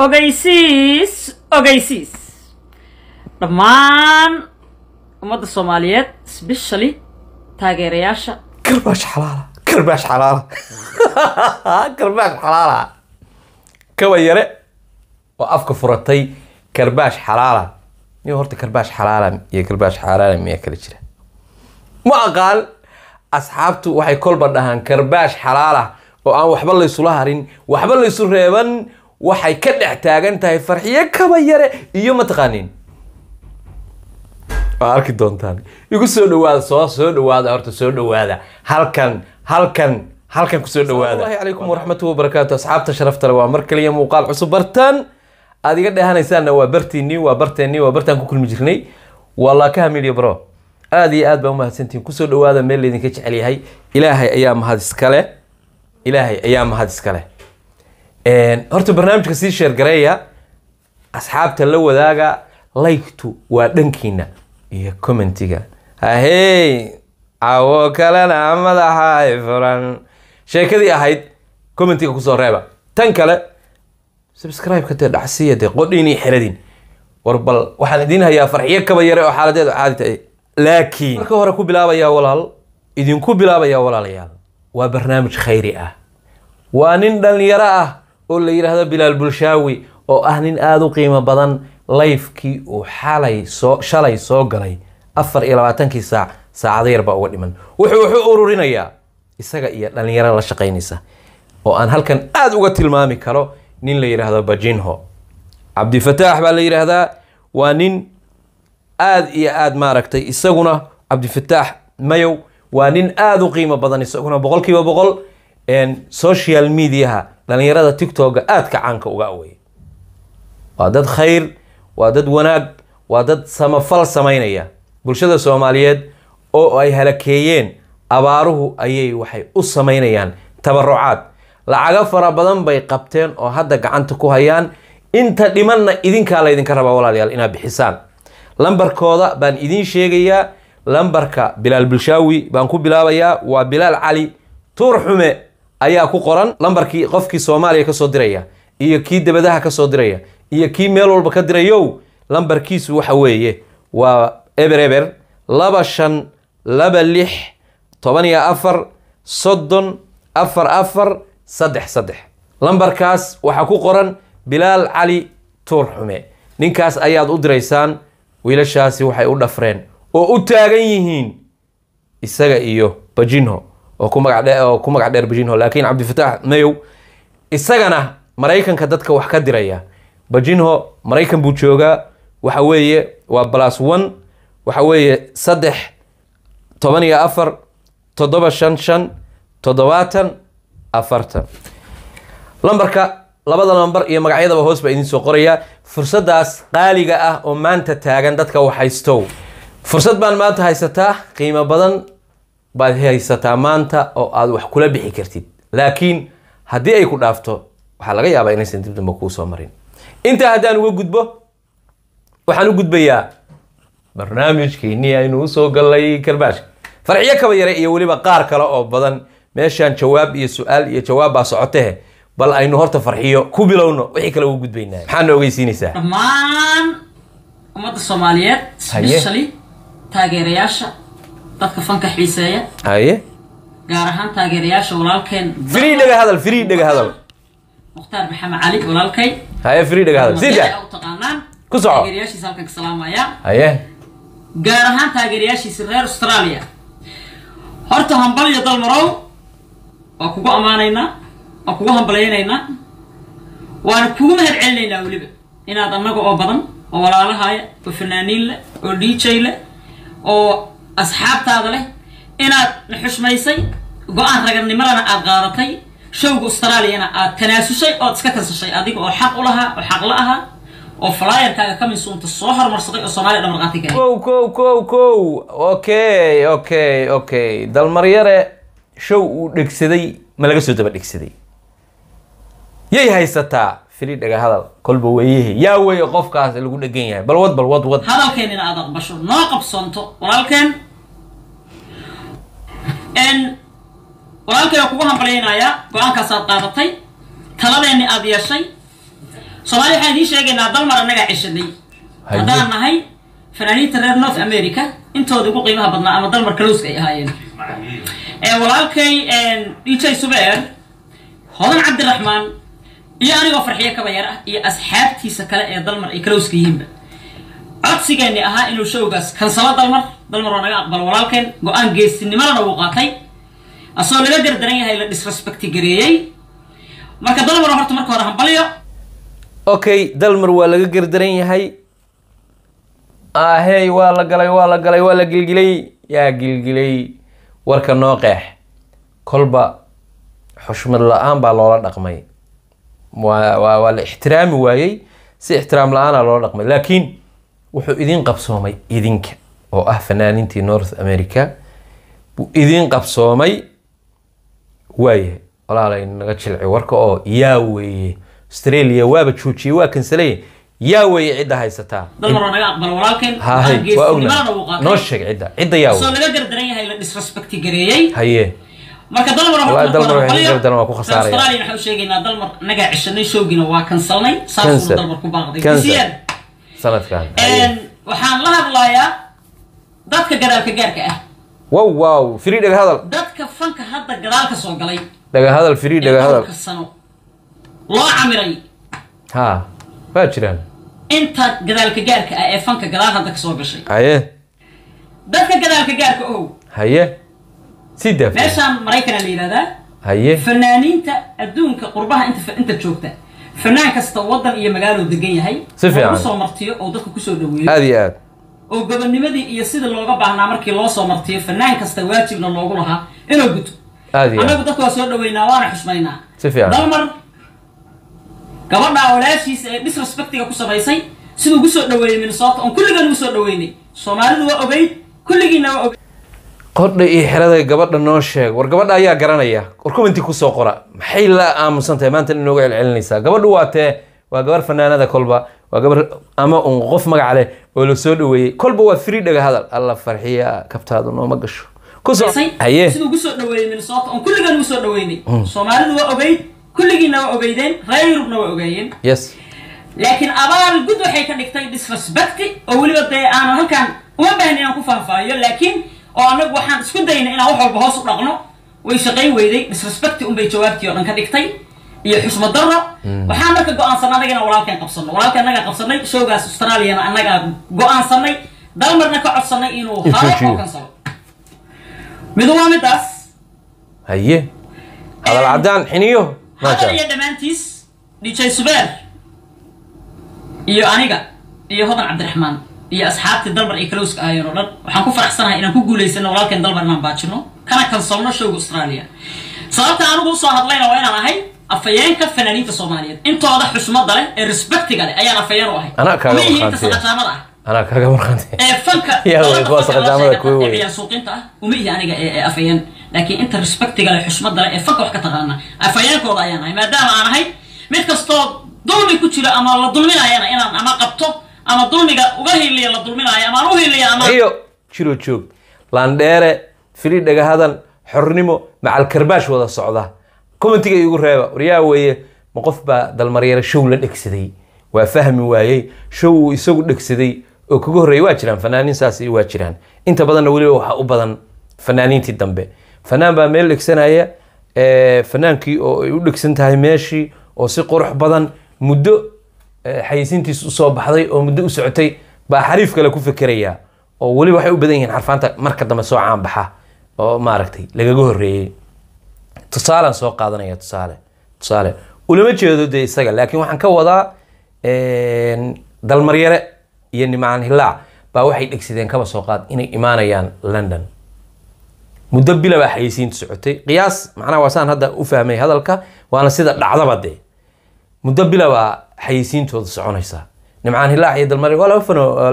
ogeysiis ogeysiis dhammaan ummadda soomaaliyeed sbeshali taageerayaasha karbaash xalaala karbaash xalaala karbaash xalaala kawa yare oo afka furatay karbaash xalaala niyo horta karbaash xalaala iyo karbaash xalaala miyaa kala jira ma aqaan asxaabtu waxay kolba dhahaan karbaash xalaala oo aan waxba laysula harin waxba laysu reeban waxay ka dhex taagan tahay farxiyo kaba yare iyo mataqaaniin waa arki doontaan igu soo dhawaada soo soo dhawaada horta soo dhawaada halkan halkan halkan kusoo dhawaada ahi calaykum waraxmatu wabarakaatu asxaabta sharafta le waa mar kaliya muuqaal cusub bartaan aad iga dheehanaysaanna waa bartiinii waa barteennii waa bartaan ku kulmi jirnay waa laaka hamiilyo bro aad iyo aad baa umahadsantihin kusoo dhawaada meel laydinka jecel yahay ilaahay ayaa mahad iskale ilaahay ayaa mahad iskale horta barnaamijka sii sheergareeya asxaabta la wadaaga laygtu waa dhankiina iyo commentiga ahey awo kalena madaxay furan sheekadii ahayd commentiga kusoo reeba tan kale subscribe-ka dee dhacsiya dee qodhiinii xiradiin war bal waxaan idiin hayaa farxiyo kaba yare oo xaaladeedu caadi tahay laakiin marka hore ku bilaabayaa walaal idinku bilaabayaa walaalayaal waa barnaamij khayri ah waa nin dhalinyaro ah oo la yidhaahdo bilaal bulshaawi oo ah nin aada u qiimo badan layfkii uu xalay soo shalay soo galay afar iyo labaatankii saac saacada yar uga dhiman wuxuu wuxuu ururinayaa isaga iyo dhallinyaro la shaqaynaysa oo aan halkan aada uga tilmaami karo nin la yidhaahdo bajinho cabdifataax baa la yidhaahdaa waa nin aada iyo aada maaragtay isaguna cabdifataax mayow waa nin aada u qiimo badan isaguna boqolkiiba boqol social mediaha dhalinyarada tictogga aadka caanka uga awey waa dad khayr waa dad wanaag waa dad samafal samaynaya bulshada soomaaliyeed oo ay halakeeyeen abaaruhu ayay waxay u samaynayaan tabarucaad lacago fara badan bay qabteen oo hadda gacanta ku hayaan inta dhimanna idinkaa laydinka rabaa walaalayaal inaad bixisaan lambarkooda baan idiin sheegayaa lambarka bilaal bulshaawi baan ku bilaabayaa waa bilaal cali tuur xume ayaa ku qoran lambarkii qofkii soomaaliya kasoo diraya iyo kii dabadaha kasoo diraya iyo kii meel walba ka dirayow lambarkiisu waxa weeye waa eber eber laba shan laba lix toban iyo afar soddon afar afar saddex saddex lambarkaas waxaa ku qoran bilaal cali tuur xume ninkaas ayaad u diraysaan wiilashaasi waxay u dhafreen oo u taagan yihiin isaga iyo bajinho oo ku magac dheer bajinho laakiin cabdifatax mayow isagana maraykanka dadka wax ka diraya bajinho maraykan buu joogaa waxa weeye waa plus one waxa weeye saddex toban iyo afar toddoba shan shan toddobaatan afartan lambarka labada lambar iyo magacyadaba hoos baa soo qorayaa fursadaas qaaliga ah oo maanta taagan dadka wax haystow fursad baan maanta haysataa qiimo badan baad haysataa maanta oo aad wax kula bixi kartid laakiin haddii ay ku dhaafto waxaa laga yaabaa inaysan dib damba kuu soo marin intaa haddaan uga gudbo waxaan u gudbayaa barnaamijkeenii aynu usoo galay karbaash farxiyo kaba yare iyo weliba qaar kale oo badan meeshaan jawaab iyo su-aal iyo jawaab baa socotehe bal aynu horta farxiyo ku bilowno wixii kale uga gudbaynaa maxaadna ogeysiinaysaa dhammaan ummadda soomaaliyeed bisali taageerayaasha dadka fanka xiiseeya haye gaar ahaan taageerayaasha walaalkeen free dhaga hadal free dhaga hadal mukhtaar maxamed cali walaalkay haye free dhaga hadal sida ku soco taageerayaashiisa halkan ka salaamaya haye gaar ahaan taageerayaashiisa reer australia horta hambal iyo dalmarow waa kugu ammaanaynaa waan kugu hambalaynaynaa waana kugu mahad celinaynaa weliba inaad annaga oo badan oo walaalahaya oo fanaaniin leh oo d j leh oo asxaabtaada leh inaad xushmaysay go-aan ragannimadana aad qaadatay showga austraaliyana aad tanaasushay ood iska kansashay adiga oo xaq u lahaa oo xaqla ahaa oo flyerkaaga ka minsuunta soo hormarsaday oo soomaaliya dhamarqaati ka kow kow kow kow okay okay okay dalmaryare show uu dhegsaday ma laga soo daba dhegsaday yay haysataa fili dhaga hadal kolba weyahe yaa weye qofkaas lagu dhegan yahay balwad balwad wad hadalkeenina aad aqbasho noo qabsanto walaalkeen walaalkeen kugu hambalyaynayaa go-aankaas aad qaadatay taladeeni aad yeeshay soomaaliya waxaan idiin sheegaynaa dalmar annagaa ceshaday haddaan nahay fanaaniinta reer north america intooda ugu qiimaha badnaa ama dalmar kalowska ay ahaayeen walaalkay d j hodan cabdiraxmaan iyo anigoo farxiyo kaba yar ah iyo asxaabtiisa kale ee dalmar ay kalowska yihiinba codsigeeni ahaa inuu showgaas kansalo dalmar dalmar waa naga aqbal walaalkeen go-aan geesinimadana uu qaatay asagoo laga dardaran yahay la disrespecti gareeyey marka dalmar horta marka hore hambalyo okay dalmar waa laga gardaran yahay ahey waa la galay waa la galay waa la gilgilay yaa gilgilay warka noo qeex kolba xushmad la-aan baa loola dhaqmay waa la ixtiraami waayey si ixtiraam la-aana ah loo dhaqmay laakiin wuxuu idin qabsoomay idinka oo ah fanaanintii north america buu idin qabsoomay waayahay walaala naga jilci warka oo yaa weeye australia waaba joojiyey waa kansalaya yaa weeye cidda haysataa waa ognaa noo sheeg cidda cidda yaa weeye marka dalmar waa ku khasaaraya australia waxaan u sheegaynaa dalmar nagaa cishanay showgiina waa kansalnay saasuu dalmar ku baaqday sanadkan waxaan la hadlayaa dadka gadaalka gaarka ah wow wow free dhaga hadal dadka fanka hadda gadaal soo galay dhaga hadal free dhaga hadal loo camiray ha waa jiraan inta gadaalka gaarka ah ee fanka gadaal hadda ka gashay haye dadka gadaalka gaarka ow haye meeshaan maraykana la yidhahdaa haye fanaaniinta adduunka qurbaha inta joogta fanaan kasta waddan iyo magaalo degan yahay si fiican kusoo martiyo oo dadka kusoo dhaweeyo aad iyo aad oo gobonnimadii iyo sida looga baahnaa markii loo soo martiyo fanaan kasta waajibna loogu lahaa inuu guto aad iyo annagu dadka waa soo dhaweynaa waana xusmaynaa si fiican dalmar gabadhaa walaashiisa ee disrespectiga ku samaysay siduu ugu soo dhaweeyey minnesota oon kulligan ugu soo dhaweynay soomaalidu waa ogeyd kulligiina waa ogeyd qodha iyo xerada gabadha noo sheeg war gabadha ayaa garanaya war commenti kusoo qora maxay la aamusantahay maanta inooga celcelinaysaa gabadhu waa tee waa gabar fanaanada kolba waa gabar ama un qof magaca leh oo la soo dhaweeyey kolba waa fri dhaga hadal alla farxiya kabtaadu nooma gasho siduu kusoo dhaweeyey minnesota soo dhaweynay hmm. soomaalidu waa ogeyd kulligiina ogeydeen reer yurubna waa laakiin abaal gud waxay ka dhigtay disrespecti oo weliba dee aanan halkaan uma baahna inaan ku faahfaahiyo laakiin oo annagu waxaan isku dayna inaan wax walba hoos u dhaqno way shaqayn weyday disrespecti unbay jawaabtii oo dhan ka dhigtay iyo xusma darro hmm. waxaan marka go-aansanay annaga inaan walaalkan qabsano walaalka annagaa qabsanay showgaas australiana annagaa go-aansanay dalmarna ka codsanay inuu halo kansalo midu waa midaas haye hadal caddaan xiniyo hadal dhammaantiis dj subeer iyo aniga iyo hodan cabdiraxmaan iyo asxaabtii dalmar ee kalowska ahaayeen oo dhan waxaan ku faraxsanahay inaan ku guulaysano walaalkeen dalmar inaan baajino kana kalsoolno showga australia sababta anigu usoo hadlayna waa inaan ahay afayeenka fanaaniinta soomaaliyeed intooda xusmada leh ee respectiga leh ayaan afayeen u ahay miyihiinta saqajaamada ah anaa aniga ee laakiin inta respectiga leh ee fanka wax ka taqaana afayeenkooda ayaan ahay maadaama aan ahay mid kastoo dulmi ku jiro ama la dulminayana inaan ama qabto ama dulmiga uga hiliya la dulminaayo amaan u hiliya amaiyo jiro joog laandheere fili dhagahadan xornimo macalkarbaash wada socda commentiga igu reeba waryaa weeye ma qof baa dalmaryare show la dhegsaday waa fahmi waayey show uu isagu dhegsaday oo kaga horreeyay waa jiraan fanaaniin saas waa jiraan inta badanna weliba waxaa u badan fanaaniintii dambe fanaan baa meel dhegsanaya fanaankii oo ay u dhegsan tahay meeshii oo si qurux badan muddo xayeysiintiis usoo baxday oo muddo u socotay baa xariif kale ku fikerayaa oo weliba waxay u badan yihiin xarfaanta marka dambe soo caanbaxa oo maaragtay lagaga horeeyey tusaalaan soo qaadanaya tusaale tusaale ulama jeedo dee isaga laakiin waxaan ka wadaa dalmaryare iyo nimcaan hilaac baa waxay dhegsadeen kaba soo qaad inay imaanayaan london muddo bila baa socotay qiyaas macnaha waa saan hadda u fahmay hadalka waana sida dhacdaba dee muddo bilabaa xayeysiintooda soconaysaa nimcaan hilaac iyo dalmar waa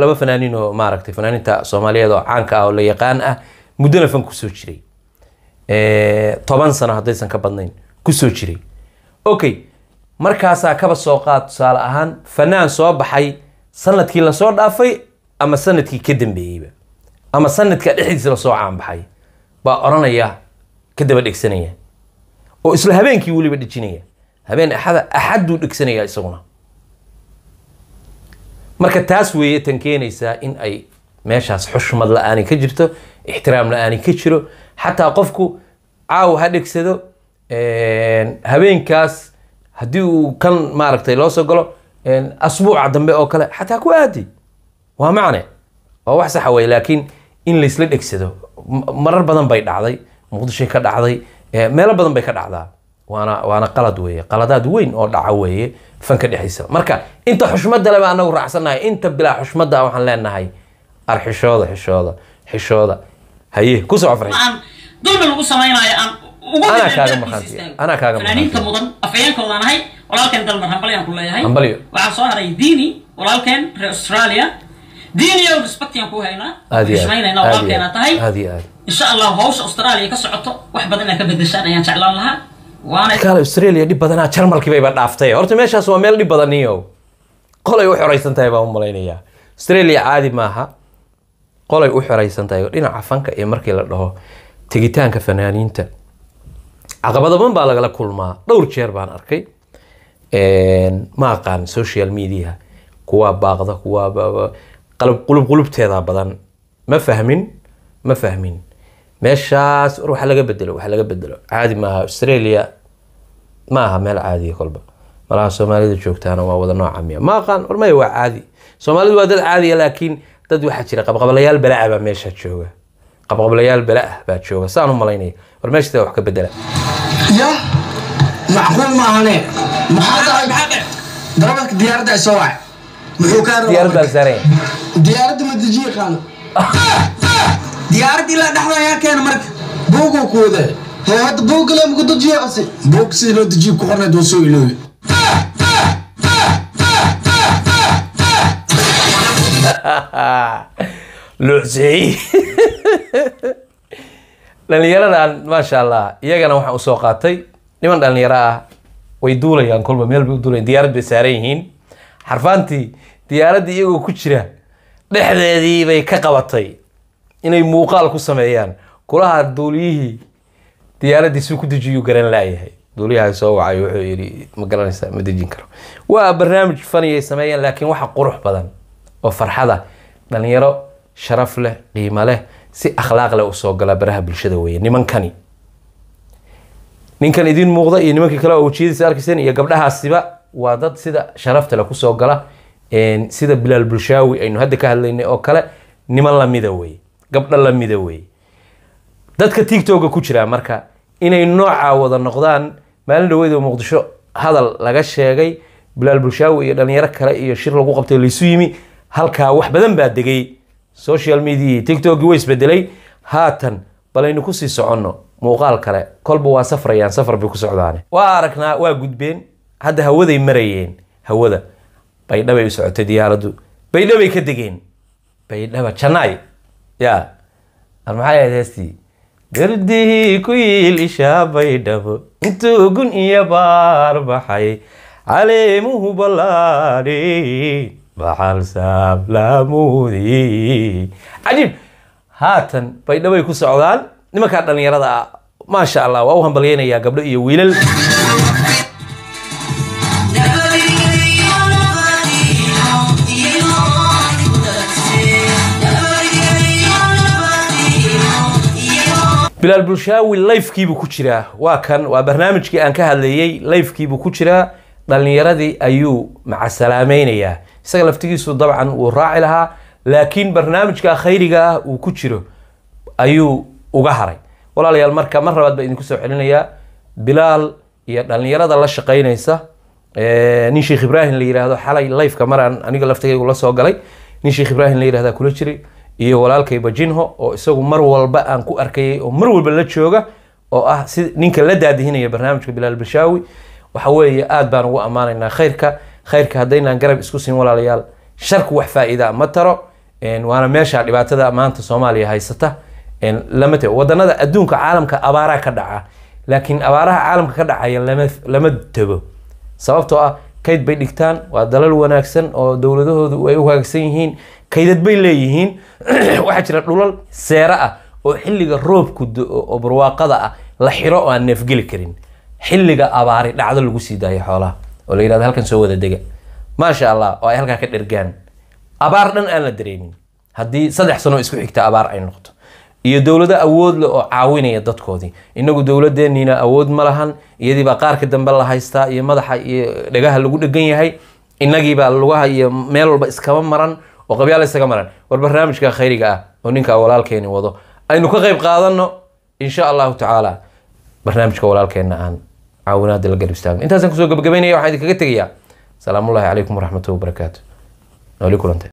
laba eh, fanaaniin oo maaragtay fanaaniinta soomaaliyeed oo caanka ah oo la yaqaan ah muddona fan kusoo jiray eh, toban sano haddaysan ka badnayn kusoo jiray okay markaasaa kaba soo qaad tusaale ahaan fanaan soo baxay sanadkii lasoo dhaafay ama sanadkii ka dambeeyeyba ama sanadka dhexdiisa lasoo caanbaxay baa oranaya ka daba dhegsanaya oo isla habeenkii weliba dhejinaya habeen axada axaduu dhegsanayaa isaguna marka taas weeye tan keenaysaa in ay meeshaas xushmad la-aani ka jirto ixtiraam la-aani ka jiro xataa qofku caaw ha dhegsado habeenkaas haddii uu kan maaragtay loo soo galo asbuuca dambe oo kale xataa ku aadi waa macne waa wax saxa wey laakiin in laysla dhegsado marar badan bay dhacday muqdishoy ka dhacday meelo badan bay ka dhacdaa waana waana qalad weeye qaladaad weyn oo dhaca weeye fanka dhexdiisaba marka inta xushmada leba anagu raacsannahay inta bilaa xushmada waxaan leenahay ar xishooda xishooda haye ku soo afray dulmi lagu samaynayo aan anaa kaaga marxaantiya anaa kaaga marxaantiya mudan afayeenkooda aan ahay walaalkeen dalmar hambalyo aan ku leeyahay hambalyo waxaa soo haray diini walaalkeen reer australia diini oo respect aan ku haynaa aad iyo walaalkeena tahay aad iyo aad insha allah hawsha australia ka socoto wax badan inaa ka bedeshaan ayaan jeclaan lahaa kaale australia dhib badanaa jarmalkiibayba dhaaftay horta meeshaas waa meel dhib badaniyo qolay u xoraysan tahay baan u malaynayaa australia caadi maaha qolay u xoraysan tahay dhinaca fanka iyo markii la dhaho tegitaanka fanaaniinta caqabadaban baa lagala kulmaa dhowr jeer baan arkay ma aqaan social media kuwaa baaqda kuwaa qalub qulub badan ma fahmin ma fahmin meeshaas war wax laga bedelo wax laga bedelo caadi maaha australia maaha meel caadiya kolba malaha soomaalida joogtaana waa wada nooca miya ma war maya waa caadi soomaalidu waa dad caadiya laakiin dad waxaa jira qabqablayaal balaa ah baa meesha jooga qabqablayaal balaa ah baa jooga saan u malaynaya war meeshasa wax ka bedela ya macquul maahane maxaa dhahay darawalka diyaaradda ay soo wacay muxuu kaa diyaaradda ma dejiyi diyaarad ilaa dhexda ayaa keena marka buuguu ku hadda buug galee muku dujiya buug sidii loo dajiib ku xornayd waa soo iloobi luuxsiyi dhallinyaradan maasha allah iyagana waxaan soo qaatay niman dhallinyaro ah way duulayaan kolba meel bay u duulayan diyaarad bay saaran yihiin xarfaantii diyaaraddii iyagoo ku jira dhexdeedii bay ka qabatay inay muuqaal ku sameeyaan kulaha duuliyihii diyaaraddii suu ku dejiyuu garan laayahay duuliyaha soo wacay wuxuu yidhi ma garanaysaa ma dejin karo waa barnaamij fani ay sameeyeen laakiin waxa qurux badan oo farxada ah. dhalinyaro sharaf leh qiimo leh si akhlaaq leh usoo galaa baraha bulshada weeye nimankani ninkan idiin muuqda iyo nimankii kale oo wejiyadiisa arkayseen iyo gabdhahaasiba waa dad sida sharafta le kusoo gala sida bilaal bulshaawi aynu hadda ka hadlaynay oo kale niman lamida weeye gabdho la mida wey dadka tigtoga ku jira marka inay nooca wada noqdaan maalin dhaweydoo muqdisho hadal laga sheegay bilaal bulshaawi iyo dhalinyaro kale iyo shir lagu qabtay laysu yimi halkaa wax badan baa degay social mediai tigtogii way isbedelay haatan balaynu kusii soconno muuqaal kale kolba waa safrayaan safar bay ku socdaane waa aragnaa waa gudbeen hadda hawaday marayeen hawada baydhabay u socotay diyaaraddu baydhabay ka degeen baydhaba janaay ya maxay ahayd heestii dardihii ku yiil ishaabay dhabo intuu gun iyo baar baxay caleemuhu ballaadhi baxal saablaamudi cajiib haatan baydhabay ku socdaan nimankaa dhallinyarada ah maasha allah waa u hambalyeynayaa gabdho iyo wiilal bilaal bulshaawi lifkiibuu ku jiraa waa kan waa barnaamijkii aan ka hadlayey lifkiibuu ku jiraa dhalinyaradii ayuu macasalaamaynayaa isaga laftigiisu dabcan wuu raaci lahaa laakiin barnaamijka khayriga ah uu ku jiro ayuu uga haray walaalayaal marka mar labaad baa idinku soo celinayaa bilaal iyo dhallinyarada la shaqaynaysa nin sheekh ibraahim la yihahdo xalay lifeka maraan aniga laftagaygu la soo galay nin sheekh ibraahim la yihahdaa kula jiray iyo walaalkay bajinho oo isagu mar walba aan ku arkayay oo mar walba la jooga oo ah si ninka la daadihinaya barnaamijka bilaal bashaawi waxa weeye aada baan ugu ammaanaynaa khayrka khayrka haddaynaan garab isku siin walaalayaal sharku wax faa ma taro waana meesha dhibaatada maanta soomaaliya haysata lama tago wadanada adduunka caalamka abaaraha ka dhaca laakiin abaaraha caalamka ka dhacaya lama lama sababtoo ah kayd bay dhigtaan waa dalal wanaagsan oo dowladahoodu ay u hagaagsan yihiin kaydad bay leeyihiin waxaa jira dhulal seere ah oo xilliga roobku o oo barwaaqada ah la xiro oo aan neefgeli karin xilliga abaari dhacdo lagu sii daayo xoolaha oo la yidhahdo halkan soo wada dega maasha allah oo ay halkaa ka dhergaan abaar dhan aan la dareemin haddii saddex sanoo isku xigta abaar ay noqoto iyo dowlado awood leh oo caawinaya dadkoodii inagu dowladeenniina awood ma lahan iyadiibaa qaarka dambe la haystaa iyo madaxa iyo dhagaha lagu dhegan yahay inagiibaa lugaha iyo meel walba iskaba maran oo qabyaal isaga maran war barnaamijka khayriga ah oo ninkaa walaalkeeni wado aynu ka qayb qaadanno insha allahu tacaala barnaamijka walaalkeenna aan caawinaada la garib istaagno intaasaan kusoo gabagabaynaya waxaan idinkaga tegayaa salaamullaahi calaykum waraxmatuh wabarakaatu nooli kulante